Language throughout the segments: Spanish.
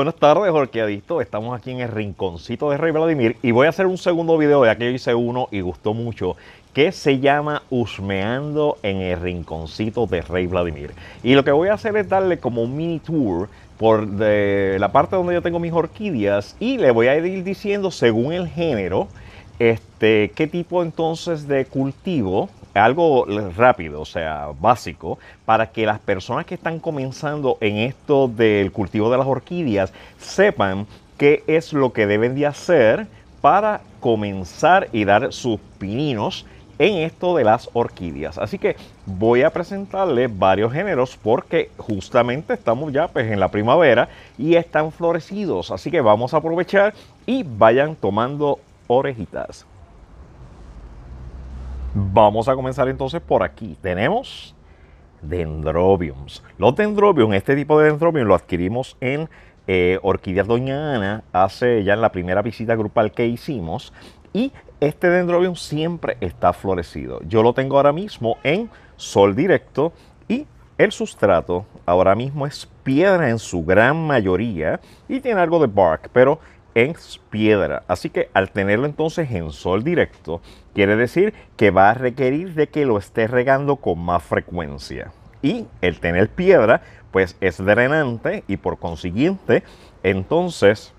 buenas tardes, Orqueadito. Estamos aquí en el rinconcito de Rey Vladimir y voy a hacer un segundo video, ya que yo hice uno y gustó mucho, que se llama Husmeando en el rinconcito de Rey Vladimir. Y lo que voy a hacer es darle como un mini tour por de la parte donde yo tengo mis orquídeas y le voy a ir diciendo según el género, este, qué tipo entonces de cultivo algo rápido, o sea, básico, para que las personas que están comenzando en esto del cultivo de las orquídeas sepan qué es lo que deben de hacer para comenzar y dar sus pininos en esto de las orquídeas. Así que voy a presentarles varios géneros porque justamente estamos ya pues, en la primavera y están florecidos. Así que vamos a aprovechar y vayan tomando orejitas. Vamos a comenzar entonces por aquí. Tenemos dendrobiums. Los dendrobiums, este tipo de dendrobium lo adquirimos en eh, Orquídeas Doña Ana hace ya en la primera visita grupal que hicimos y este dendrobium siempre está florecido. Yo lo tengo ahora mismo en sol directo y el sustrato ahora mismo es piedra en su gran mayoría y tiene algo de bark, pero en piedra. Así que al tenerlo entonces en sol directo, quiere decir que va a requerir de que lo esté regando con más frecuencia. Y el tener piedra, pues es drenante y por consiguiente, entonces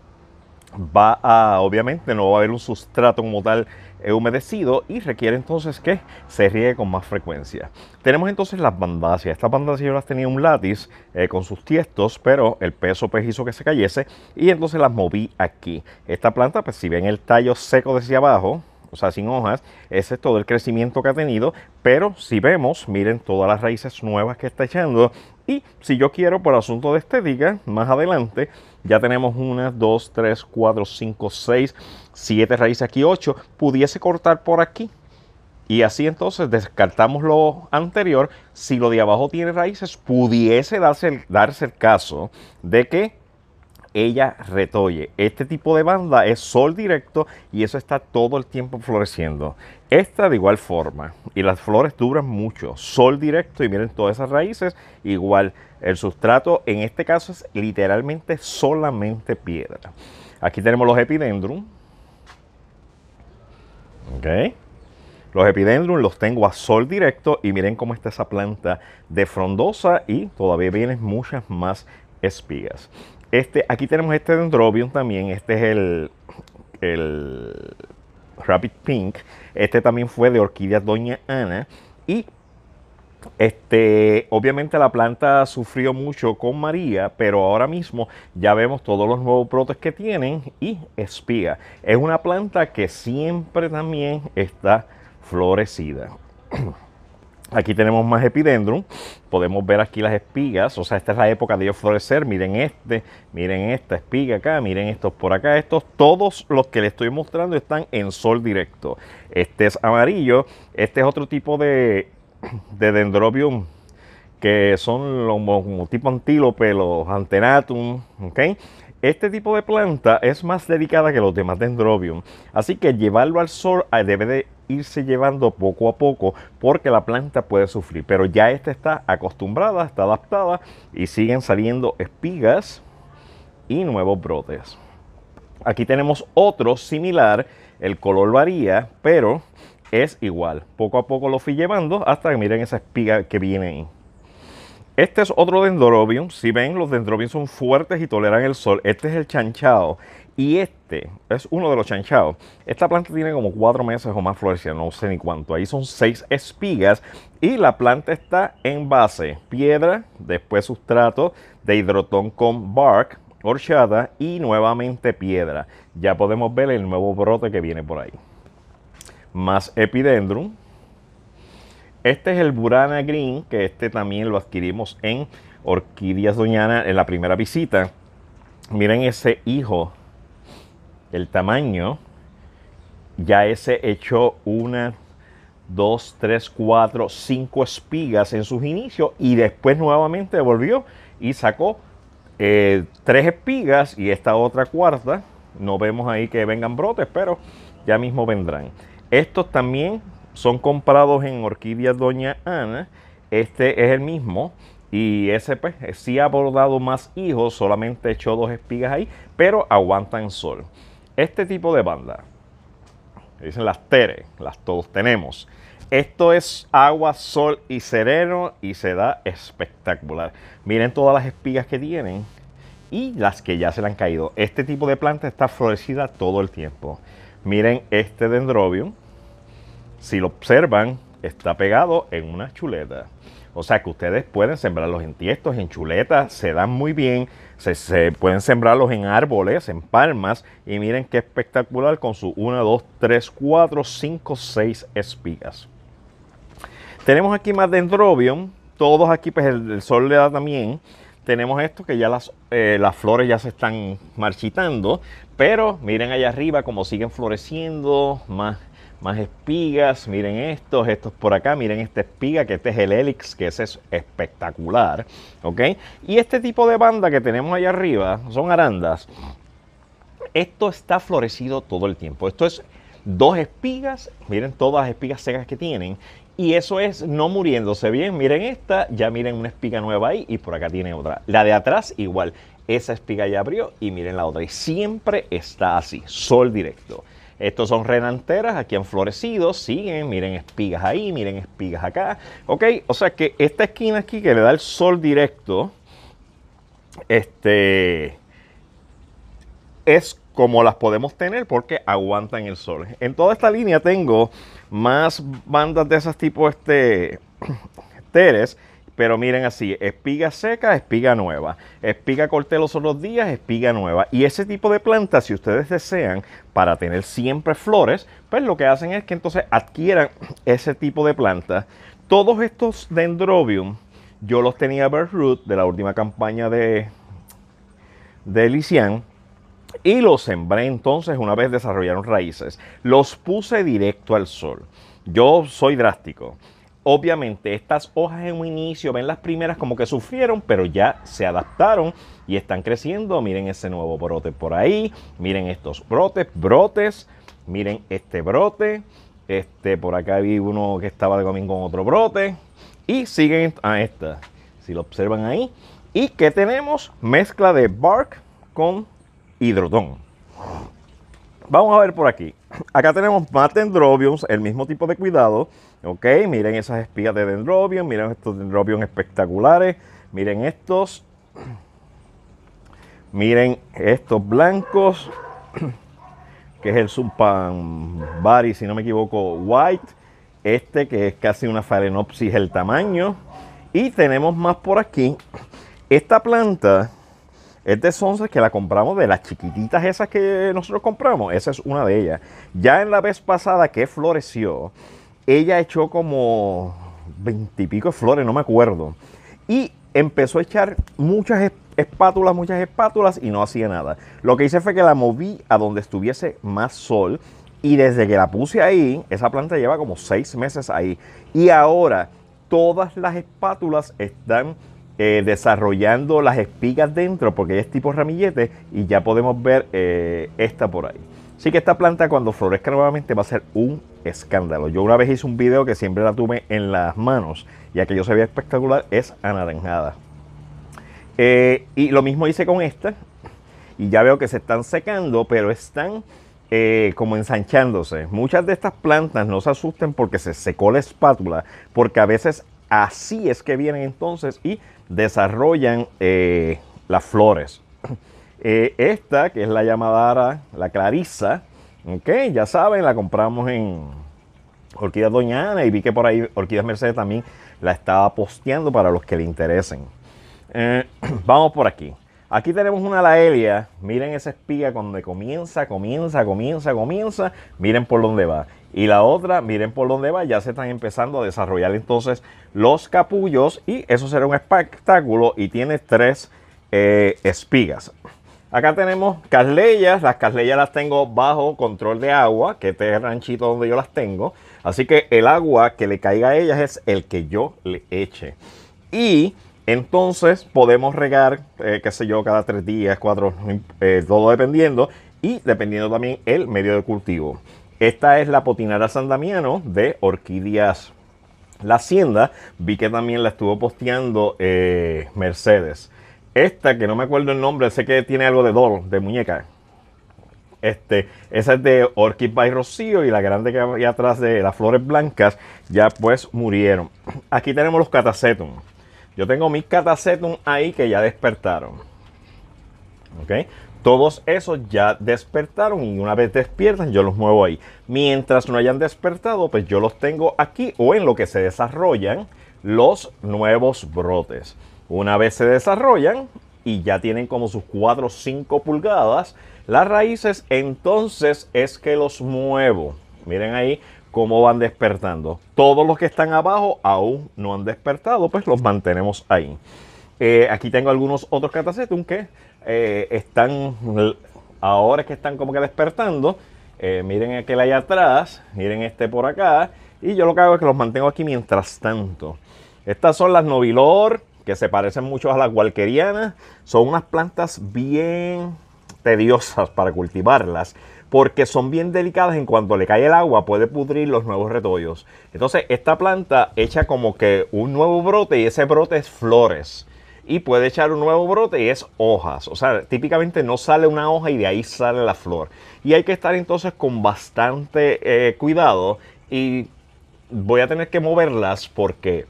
va a, obviamente no va a haber un sustrato como tal humedecido y requiere entonces que se riegue con más frecuencia. Tenemos entonces las bandacias. Estas bandacias yo las tenía un látiz eh, con sus tiestos, pero el peso pues hizo que se cayese y entonces las moví aquí. Esta planta, pues si ven el tallo seco desde abajo, o sea, sin hojas. Ese es todo el crecimiento que ha tenido. Pero si vemos, miren todas las raíces nuevas que está echando. Y si yo quiero, por asunto de estética, más adelante, ya tenemos una, dos, tres, cuatro, cinco, seis, siete raíces aquí, ocho. Pudiese cortar por aquí, y así entonces descartamos lo anterior. Si lo de abajo tiene raíces, pudiese darse darse el caso de que ella retolle. Este tipo de banda es sol directo y eso está todo el tiempo floreciendo. Esta de igual forma y las flores duran mucho. Sol directo y miren todas esas raíces igual. El sustrato en este caso es literalmente solamente piedra. Aquí tenemos los epidendrum. Los epidendrum los tengo a sol directo y miren cómo está esa planta de frondosa y todavía vienen muchas más espigas. Este, aquí tenemos este Dendrobium también. Este es el, el Rabbit Pink. Este también fue de Orquídeas Doña Ana. Y este, obviamente la planta sufrió mucho con María, pero ahora mismo ya vemos todos los nuevos brotes que tienen y espía. Es una planta que siempre también está florecida. Aquí tenemos más epidendrum, podemos ver aquí las espigas, o sea, esta es la época de ellos florecer, miren este, miren esta espiga acá, miren estos por acá, estos, todos los que les estoy mostrando están en sol directo. Este es amarillo, este es otro tipo de, de dendrobium que son los, los tipo antílope, los antenatum, ¿ok? Este tipo de planta es más delicada que los demás dendrobium, así que llevarlo al sol ah, debe de irse llevando poco a poco porque la planta puede sufrir, pero ya esta está acostumbrada, está adaptada y siguen saliendo espigas y nuevos brotes. Aquí tenemos otro similar, el color varía, pero es igual. Poco a poco lo fui llevando hasta que miren esa espiga que viene ahí. Este es otro dendrobium. Si ven, los dendrobium son fuertes y toleran el sol. Este es el chanchao. Y este es uno de los chanchados. Esta planta tiene como cuatro meses o más floreciendo, no sé ni cuánto. Ahí son seis espigas y la planta está en base piedra, después sustrato de hidrotón con bark, horchata y nuevamente piedra. Ya podemos ver el nuevo brote que viene por ahí. Más epidendrum, este es el Burana Green, que este también lo adquirimos en Orquídeas Doñana en la primera visita. Miren ese hijo, el tamaño. Ya ese echó una, dos, tres, cuatro, cinco espigas en sus inicios y después nuevamente volvió y sacó eh, tres espigas y esta otra cuarta. No vemos ahí que vengan brotes, pero ya mismo vendrán. Estos también son comprados en Orquídeas Doña Ana. Este es el mismo. Y ese pues sí ha abordado más hijos, solamente echó dos espigas ahí, pero aguantan sol. Este tipo de banda, dicen las Tere, las todos tenemos. Esto es agua, sol y sereno y se da espectacular. Miren todas las espigas que tienen y las que ya se le han caído. Este tipo de planta está florecida todo el tiempo. Miren este dendrobium, si lo observan, está pegado en una chuleta. O sea que ustedes pueden sembrarlos en tiestos, en chuletas, se dan muy bien, se, pueden sembrarlos en árboles, en palmas, y miren qué espectacular con sus 1, 2, 3, 4, 5, 6 espigas. Tenemos aquí más dendrobium, todos aquí pues el, sol le da también. Tenemos esto que ya las, eh, las flores ya se están marchitando, pero miren allá arriba como siguen floreciendo, más más espigas, miren estos, estos por acá, miren esta espiga, que este es el Helix, que ese es espectacular, ¿ok? Y este tipo de banda que tenemos allá arriba, son arandas, esto está florecido todo el tiempo. Esto es dos espigas, miren todas las espigas secas que tienen, y eso es no muriéndose bien. Miren esta, ya miren una espiga nueva ahí y por acá tiene otra. La de atrás igual, esa espiga ya abrió y miren la otra. Y siempre está así, sol directo. Estos son renanteras, aquí han florecido, siguen, miren espigas ahí, miren espigas acá. Ok, o sea que esta esquina aquí que le da el sol directo, este, es como las podemos tener porque aguantan el sol. En toda esta línea tengo más bandas de esas tipo este, teres pero miren así, espiga seca, espiga nueva. Espiga corté los otros días, espiga nueva. Y ese tipo de plantas, si ustedes desean, para tener siempre flores, pues lo que hacen es que entonces adquieran ese tipo de plantas. Todos estos dendrobium, yo los tenía Root de la última campaña de, de y los sembré entonces una vez desarrollaron raíces. Los puse directo al sol. Yo soy drástico. Obviamente estas hojas en un inicio, ven las primeras como que sufrieron, pero ya se adaptaron y están creciendo. Miren ese nuevo brote por ahí, miren estos brotes, brotes, miren este brote. Este, por acá vi uno que estaba también con otro brote. Y siguen a ah, esta, si lo observan ahí. Y que tenemos mezcla de bark con hidrotón. Vamos a ver por aquí. Acá tenemos más dendrobiums, el mismo tipo de cuidado. Ok, miren esas espigas de dendrobium, miren estos dendrobiums espectaculares. Miren estos. Miren estos blancos, que es el zumpan Bari, si no me equivoco, White. Este que es casi una Phalaenopsis el tamaño. Y tenemos más por aquí. Esta planta este es de que la compramos de las chiquititas esas que nosotros compramos. Esa es una de ellas. Ya en la vez pasada que floreció, ella echó como veintipico flores, no me acuerdo. Y empezó a echar muchas espátulas, muchas espátulas y no hacía nada. Lo que hice fue que la moví a donde estuviese más sol. Y desde que la puse ahí, esa planta lleva como seis meses ahí. Y ahora todas las espátulas están eh, desarrollando las espigas dentro, porque es tipo ramillete, y ya podemos ver eh, esta por ahí. Así que esta planta cuando florezca nuevamente va a ser un escándalo. Yo una vez hice un video que siempre la tuve en las manos y aquello se veía espectacular, es anaranjada. Eh, y lo mismo hice con esta y ya veo que se están secando, pero están como ensanchándose. Muchas de estas plantas no se asusten porque se secó la espátula, porque a veces así es que vienen entonces y desarrollan eh, las flores. Eh, esta, que es la llamada la clarisa, okay, ya saben, la compramos en Orquídeas Doñana y vi que por ahí Orquídeas Mercedes también la estaba posteando para los que le interesen. Eh, vamos por aquí. Aquí tenemos una laelia. Miren esa espiga donde comienza, comienza, comienza, comienza. Miren por dónde va. Y la otra, miren por dónde va, ya se están empezando a desarrollar entonces los capullos y eso será un espectáculo y tiene tres eh, espigas. Acá tenemos carleyas, las carleyas las tengo bajo control de agua, que este es el ranchito donde yo las tengo. Así que el agua que le caiga a ellas es el que yo le eche. Y entonces podemos regar, eh, qué sé yo, cada tres días, cuatro, eh, todo dependiendo. Y dependiendo también el medio de cultivo. Esta es la potinara sandamiano de Orquídeas La Hacienda. Vi que también la estuvo posteando eh, Mercedes. Esta, que no me acuerdo el nombre, sé que tiene algo de doll, de muñeca. Este, esa es de Orchid by Rocío y la grande que había atrás de las flores blancas ya pues murieron. Aquí tenemos los catacetum. Yo tengo mis catacetum ahí que ya despertaron. ¿Ok? Todos esos ya despertaron y una vez despiertan yo los muevo ahí. Mientras no hayan despertado, pues yo los tengo aquí o en lo que se desarrollan los nuevos brotes. Una vez se desarrollan y ya tienen como sus 4 o 5 pulgadas las raíces, entonces es que los muevo. Miren ahí cómo van despertando. Todos los que están abajo aún no han despertado, pues los mantenemos ahí. Eh, aquí tengo algunos otros catacetum que eh, están, ahora es que están como que despertando. Eh, miren aquel allá atrás, miren este por acá. Y yo lo que hago es que los mantengo aquí mientras tanto. Estas son las Novilor, que se parecen mucho a las gualquerianas Son unas plantas bien tediosas para cultivarlas porque son bien delicadas en cuanto le cae el agua puede pudrir los nuevos retollos. Entonces esta planta echa como que un nuevo brote y ese brote es flores y puede echar un nuevo brote y es hojas. O sea, típicamente no sale una hoja y de ahí sale la flor. Y hay que estar entonces con bastante eh, cuidado y voy a tener que moverlas porque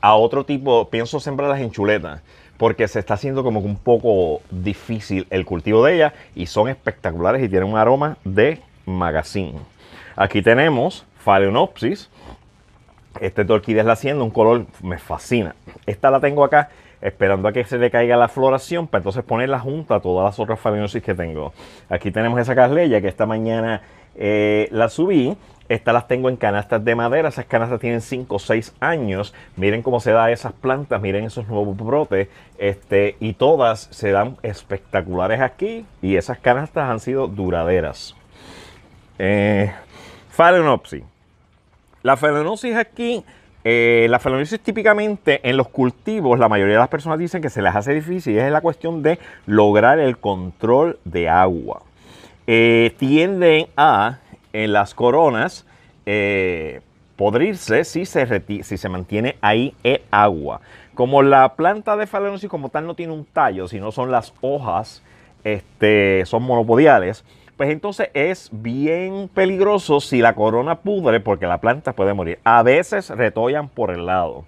a otro tipo pienso sembrarlas en chuletas porque se está haciendo como que un poco difícil el cultivo de ellas y son espectaculares y tienen un aroma de magazine. Aquí tenemos Phalaenopsis. Este es la un color me fascina. Esta la tengo acá esperando a que se le caiga la floración para entonces ponerla junto a todas las otras farenosis que tengo. Aquí tenemos esa carleya que esta mañana eh, la subí. Estas las tengo en canastas de madera. Esas canastas tienen 5 o 6 años. Miren cómo se da esas plantas. Miren esos nuevos brotes. Este, y todas se dan espectaculares aquí. Y esas canastas han sido duraderas. Eh, La Phalaenopsis aquí eh, la falonesis típicamente en los cultivos, la mayoría de las personas dicen que se les hace difícil y es la cuestión de lograr el control de agua. Eh, tienden a, en las coronas, eh, podrirse si se, si se mantiene ahí el agua. Como la planta de falonesis como tal no tiene un tallo, sino son las hojas, este, son monopodiales, pues entonces es bien peligroso si la corona pudre porque la planta puede morir. A veces retollan por el lado,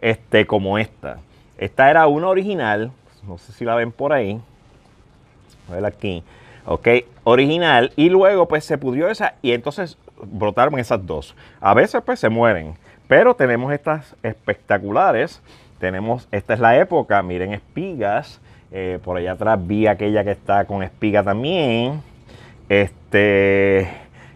este, como esta. Esta era una original, no sé si la ven por ahí. A ver aquí. Ok, original. Y luego pues se pudrió esa y entonces brotaron esas dos. A veces pues se mueren. Pero tenemos estas espectaculares. Tenemos, esta es la época, miren espigas. Eh, por allá atrás vi aquella que está con espiga también. Este,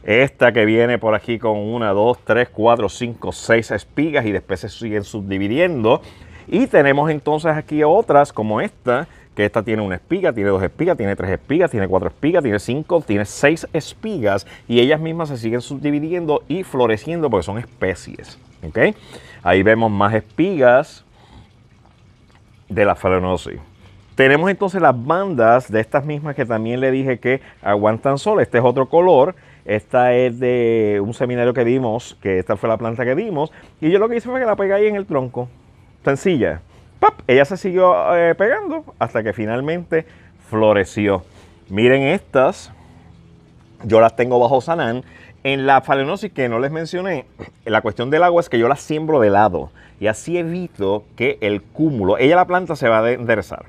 esta que viene por aquí con una, dos, tres, cuatro, cinco, seis espigas y después se siguen subdividiendo. Y tenemos entonces aquí otras como esta, que esta tiene una espiga, tiene dos espigas, tiene tres espigas, tiene cuatro espigas, tiene cinco, tiene seis espigas y ellas mismas se siguen subdividiendo y floreciendo porque son especies. Ahí vemos más espigas de la Phalaenopsis. Tenemos entonces las bandas de estas mismas que también le dije que aguantan sol. Este es otro color. Esta es de un seminario que dimos, que esta fue la planta que dimos. Y yo lo que hice fue que la pegué ahí en el tronco. Sencilla. ¡Pap! Ella se siguió eh, pegando hasta que finalmente floreció. Miren estas. Yo las tengo bajo sanán. En la falenosis que no les mencioné, la cuestión del agua es que yo la siembro de lado y así evito que el cúmulo, ella la planta se va a enderezar.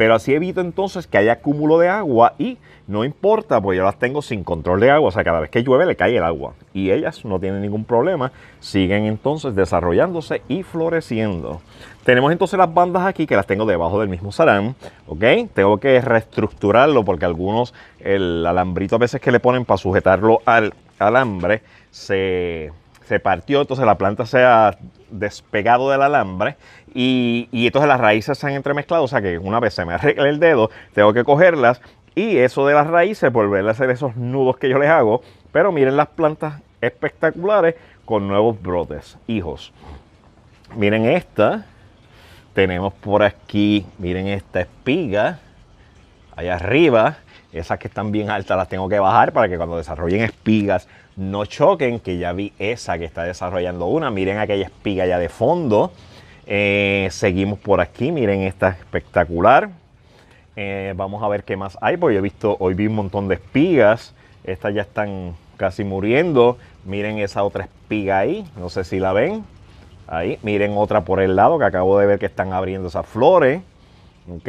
Pero así evito entonces que haya cúmulo de agua y no importa, pues yo las tengo sin control de agua. O sea, cada vez que llueve le cae el agua. Y ellas no tienen ningún problema. Siguen entonces desarrollándose y floreciendo. Tenemos entonces las bandas aquí que las tengo debajo del mismo sarán. ¿Ok? Tengo que reestructurarlo porque algunos, el alambrito a veces que le ponen para sujetarlo al alambre, se se partió, entonces la planta se ha despegado del alambre y, entonces las raíces se han entremezclado, o sea que una vez se me arregla el dedo, tengo que cogerlas y eso de las raíces, volverle a hacer esos nudos que yo les hago, pero miren las plantas espectaculares con nuevos brotes, hijos. Miren esta, tenemos por aquí, miren esta espiga, allá arriba, esas que están bien altas las tengo que bajar para que cuando desarrollen espigas no choquen, que ya vi esa que está desarrollando una. Miren aquella espiga ya de fondo. Eh, seguimos por aquí, miren esta espectacular. Eh, vamos a ver qué más hay, porque yo he visto, hoy vi un montón de espigas. Estas ya están casi muriendo. Miren esa otra espiga ahí, no sé si la ven. Ahí, miren otra por el lado que acabo de ver que están abriendo esas flores. ¿ok?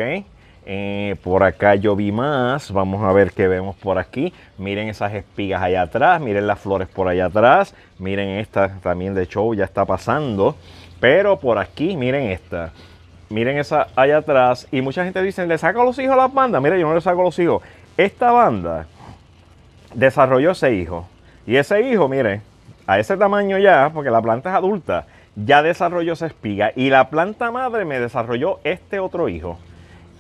Eh, por acá yo vi más. Vamos a ver qué vemos por aquí. Miren esas espigas allá atrás. Miren las flores por allá atrás. Miren esta también de show. Ya está pasando. Pero por aquí, miren esta. Miren esa allá atrás. Y mucha gente dice, ¿le saco los hijos a las bandas? Mira, yo no le saco los hijos. Esta banda desarrolló ese hijo. Y ese hijo, miren, a ese tamaño ya, porque la planta es adulta, ya desarrolló esa espiga. Y la planta madre me desarrolló este otro hijo.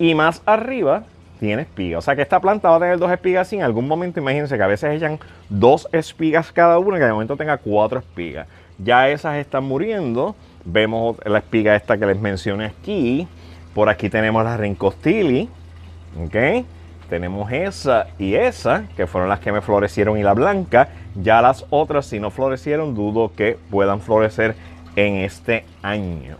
Y más arriba tiene espiga. O sea que esta planta va a tener dos espigas y en algún momento imagínense que a veces echan dos espigas cada una y que de momento tenga cuatro espigas. Ya esas están muriendo. Vemos la espiga esta que les mencioné aquí. Por aquí tenemos la rincostili. ¿Ok? Tenemos esa y esa, que fueron las que me florecieron y la blanca. Ya las otras, si no florecieron, dudo que puedan florecer en este año.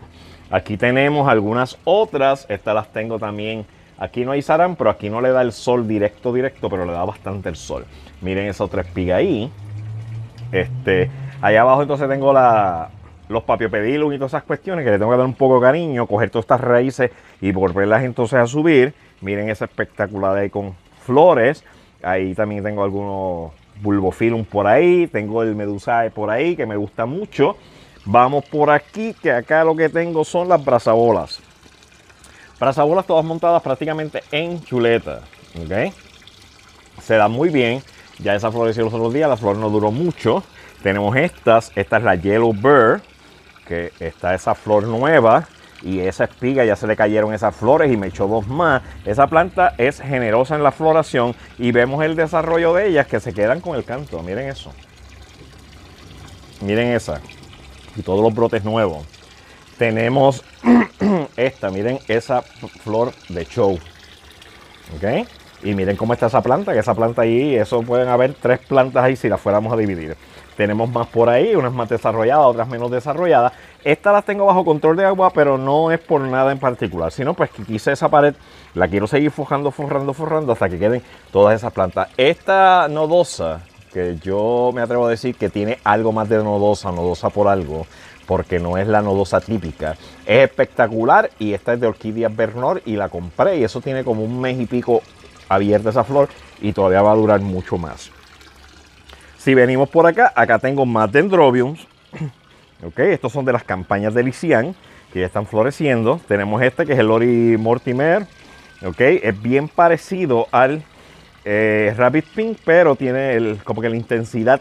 Aquí tenemos algunas otras, estas las tengo también. Aquí no hay sarán, pero aquí no le da el sol directo, directo, pero le da bastante el sol. Miren esa otra espiga ahí. Este, allá abajo entonces tengo la, los papiopedilum y todas esas cuestiones que le tengo que dar un poco de cariño, coger todas estas raíces y volverlas entonces a subir. Miren esa espectacular ahí con flores. Ahí también tengo algunos bulbofilum por ahí, tengo el medusae por ahí que me gusta mucho. Vamos por aquí, que acá lo que tengo son las brazabolas. Brazabolas todas montadas prácticamente en chuleta. Se da muy bien. Ya esa floreció los otros días, la flor no duró mucho. Tenemos estas, esta es la Yellow Bird, que está esa flor nueva y esa espiga ya se le cayeron esas flores y me echó dos más. Esa planta es generosa en la floración y vemos el desarrollo de ellas que se quedan con el canto. Miren eso. Miren esa y todos los brotes nuevos. Tenemos esta, miren esa flor de show. ¿Ok? Y miren cómo está esa planta, que esa planta ahí, eso pueden haber tres plantas ahí si las fuéramos a dividir. Tenemos más por ahí, unas más desarrolladas, otras menos desarrolladas. esta las tengo bajo control de agua, pero no es por nada en particular, sino pues que quise esa pared, la quiero seguir forjando, forrando, forrando hasta que queden todas esas plantas. Esta nodosa, que yo me atrevo a decir que tiene algo más de nodosa, nodosa por algo, porque no es la nodosa típica. Es espectacular y esta es de Orquídea Bernor y la compré y eso tiene como un mes y pico abierta esa flor y todavía va a durar mucho más. Si venimos por acá, acá tengo más dendrobiums. ok, estos son de las campañas de Lisian que ya están floreciendo. Tenemos este que es el Lori Mortimer. Ok, es bien parecido al eh, Rapid Pink, pero tiene el, como que la intensidad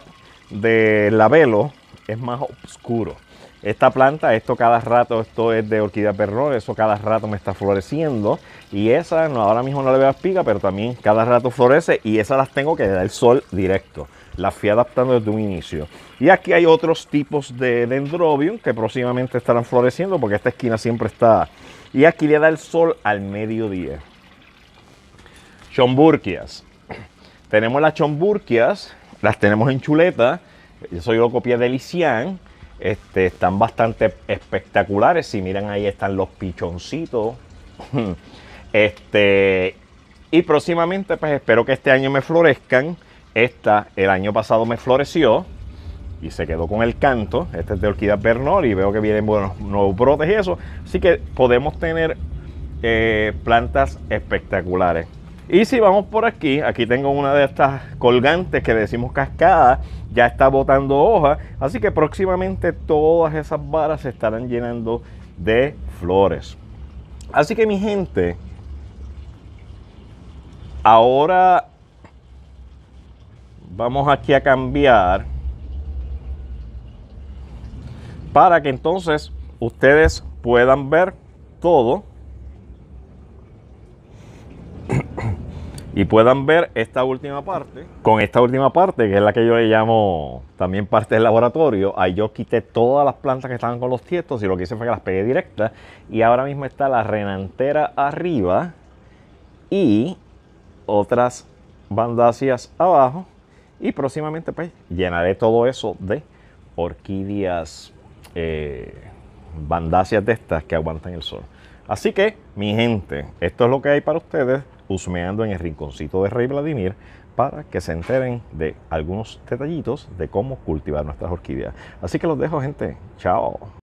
de la velo es más oscuro. Esta planta, esto cada rato, esto es de orquídea perrón, eso cada rato me está floreciendo. Y esa, no, ahora mismo no le veo espiga, pero también cada rato florece y esas las tengo que dar el sol directo. Las fui adaptando desde un inicio. Y aquí hay otros tipos de dendrobium que próximamente estarán floreciendo porque esta esquina siempre está. Y aquí le da el sol al mediodía. Chomburquias. Tenemos las chomburquias, las tenemos en chuleta. Yo soy lo copia de Este, están bastante espectaculares. Si miran ahí están los pichoncitos. Este, y próximamente, pues espero que este año me florezcan. Esta, el año pasado me floreció y se quedó con el canto. Este es de orquídea Bernol y veo que vienen buenos nuevos brotes y eso. Así que podemos tener eh, plantas espectaculares. Y si vamos por aquí, aquí tengo una de estas colgantes que decimos cascada, ya está botando hojas, así que próximamente todas esas varas se estarán llenando de flores. Así que mi gente, ahora vamos aquí a cambiar para que entonces ustedes puedan ver todo y puedan ver esta última parte. Con esta última parte, que es la que yo le llamo también parte del laboratorio, ahí yo quité todas las plantas que estaban con los tiestos y lo que hice fue que las pegué directas. Y ahora mismo está la renantera arriba y otras bandacias abajo. Y próximamente pues llenaré todo eso de orquídeas, bandacias eh, de estas que aguantan el sol. Así que, mi gente, esto es lo que hay para ustedes husmeando en el rinconcito de Rey Vladimir para que se enteren de algunos detallitos de cómo cultivar nuestras orquídeas. Así que los dejo gente, chao.